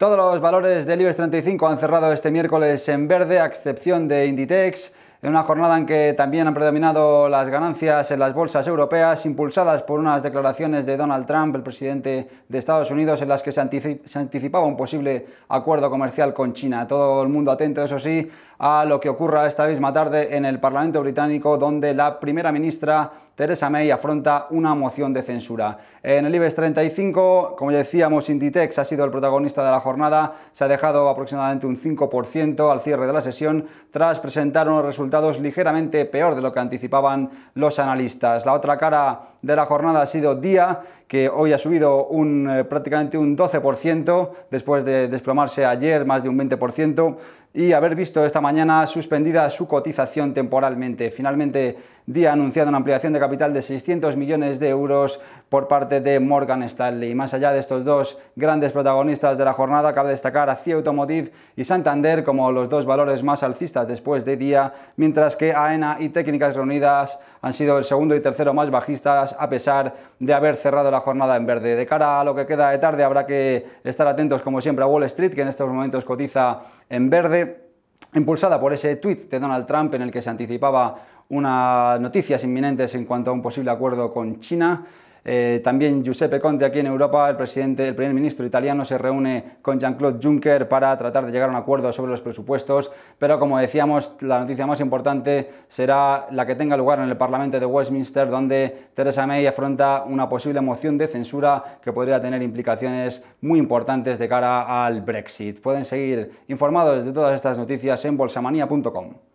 Todos los valores del IBEX 35 han cerrado este miércoles en verde, a excepción de Inditex, en una jornada en que también han predominado las ganancias en las bolsas europeas, impulsadas por unas declaraciones de Donald Trump, el presidente de Estados Unidos, en las que se anticipaba un posible acuerdo comercial con China. Todo el mundo atento, eso sí, a lo que ocurra esta misma tarde en el Parlamento británico, donde la primera ministra Theresa May afronta una moción de censura. En el IBEX 35, como ya decíamos, Inditex ha sido el protagonista de la jornada, se ha dejado aproximadamente un 5% al cierre de la sesión tras presentar unos resultados ligeramente peor de lo que anticipaban los analistas. La otra cara de la jornada ha sido Día, que hoy ha subido un, eh, prácticamente un 12% después de desplomarse ayer más de un 20% y haber visto esta mañana suspendida su cotización temporalmente. Finalmente, Día ha anunciado una ampliación de capital de 600 millones de euros por parte de Morgan Stanley. más allá de estos dos grandes protagonistas de la jornada, cabe destacar a CIA Automotive y Santander como los dos valores más alcistas después de Día, mientras que AENA e y Técnicas Reunidas han sido el segundo y tercero más bajistas a pesar de haber cerrado la jornada en verde. De cara a lo que queda de tarde habrá que estar atentos como siempre a Wall Street que en estos momentos cotiza en verde, impulsada por ese tweet de Donald Trump en el que se anticipaba unas noticias inminentes en cuanto a un posible acuerdo con China. Eh, también Giuseppe Conte aquí en Europa, el presidente, el primer ministro italiano se reúne con Jean-Claude Juncker para tratar de llegar a un acuerdo sobre los presupuestos, pero como decíamos, la noticia más importante será la que tenga lugar en el Parlamento de Westminster, donde Theresa May afronta una posible moción de censura que podría tener implicaciones muy importantes de cara al Brexit. Pueden seguir informados de todas estas noticias en bolsamanía.com.